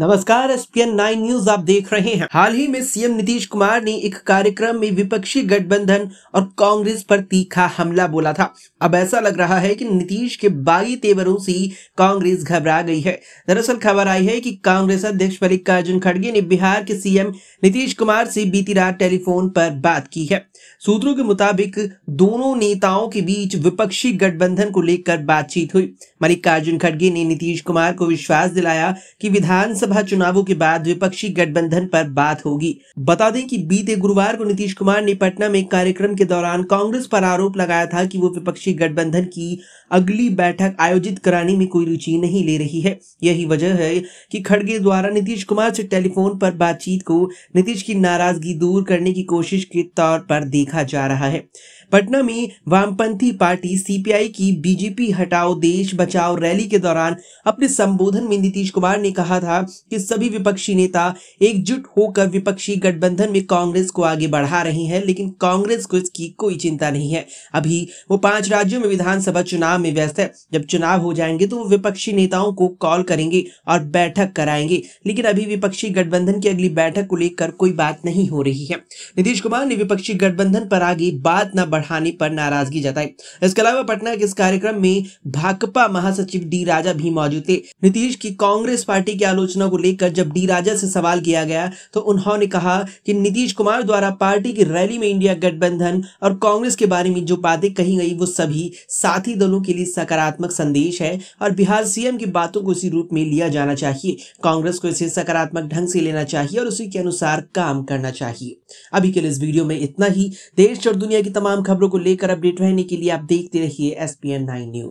नमस्कार S P N nine news आप देख रहे हैं हाल ही में सीएम नीतीश कुमार ने एक कार्यक्रम में विपक्षी गठबंधन और कांग्रेस पर तीखा हमला बोला था अब ऐसा लग रहा है कि नीतीश के बागी तेवरों से कांग्रेस घबरा गई है दरअसल खबर आई है कि कांग्रेस अध्यक्ष मल्लिकार्जुन खड़गे ने बिहार के सीएम नीतीश कुमार से बीती रात टेलीफोन पर बात की है सूत्रों के मुताबिक दोनों नेताओं के बीच विपक्षी गठबंधन को लेकर बातचीत हुई मल्लिकार्जुन खड़गे ने नीतीश कुमार को विश्वास दिलाया कि विधानसभा लोकसभा चुनावों के बाद विपक्षी गठबंधन पर बात होगी बता दें कि बीते गुरुवार को नीतीश कुमार ने पटना में कार्यक्रम के दौरान कांग्रेस पर आरोप लगाया था कि वो विपक्षी गठबंधन की अगली बैठक आयोजित कराने में कोई रुचि नहीं ले रही है यही वजह है कि खड़गे द्वारा नीतीश कुमार से टेलीफोन पर बातचीत को नीतीश की नाराजगी दूर करने की कोशिश के तौर पर देखा जा रहा है पटना में वामपंथी पार्टी सीपीआई की बीजेपी हटाओ देश बचाओ रैली के दौरान अपने संबोधन में नीतीश कुमार ने कहा था कि सभी विपक्षी नेता एकजुट होकर विपक्षी गठबंधन में कांग्रेस को आगे बढ़ा रहे हैं लेकिन कांग्रेस को इसकी कोई चिंता नहीं है अभी वो पांच राज्यों में विधानसभा चुनाव में व्यस्त है जब चुनाव हो जाएंगे तो वो विपक्षी नेताओं को कॉल करेंगे और बैठक कराएंगे लेकिन अभी विपक्षी गठबंधन की अगली बैठक को लेकर कोई बात नहीं हो रही है नीतीश कुमार ने विपक्षी गठबंधन पर आगे बात न बढ़ बढ़ाने पर नाराजगी जताई इसके अलावा पटना के इस कार्यक्रम में भाकपा महासचिव डी राजा भी मौजूद थे नीतीश की कांग्रेस पार्टी की आलोचना को लेकर जब डी राजा से सवाल किया गया तो उन्होंने कहा कि नीतीश कुमार द्वारा पार्टी की रैली में इंडिया गठबंधन और कांग्रेस के बारे में जो बातें कही गई वो सभी साथी दलों के लिए सकारात्मक संदेश है और बिहार सीएम की बातों को इसी रूप में लिया जाना चाहिए कांग्रेस को इसे सकारात्मक ढंग से लेना चाहिए और उसी के अनुसार काम करना चाहिए अभी के लिए इस वीडियो में इतना ही देश और दुनिया की तमाम खबरों को लेकर अपडेट रहने के लिए आप देखते रहिए S P N nine news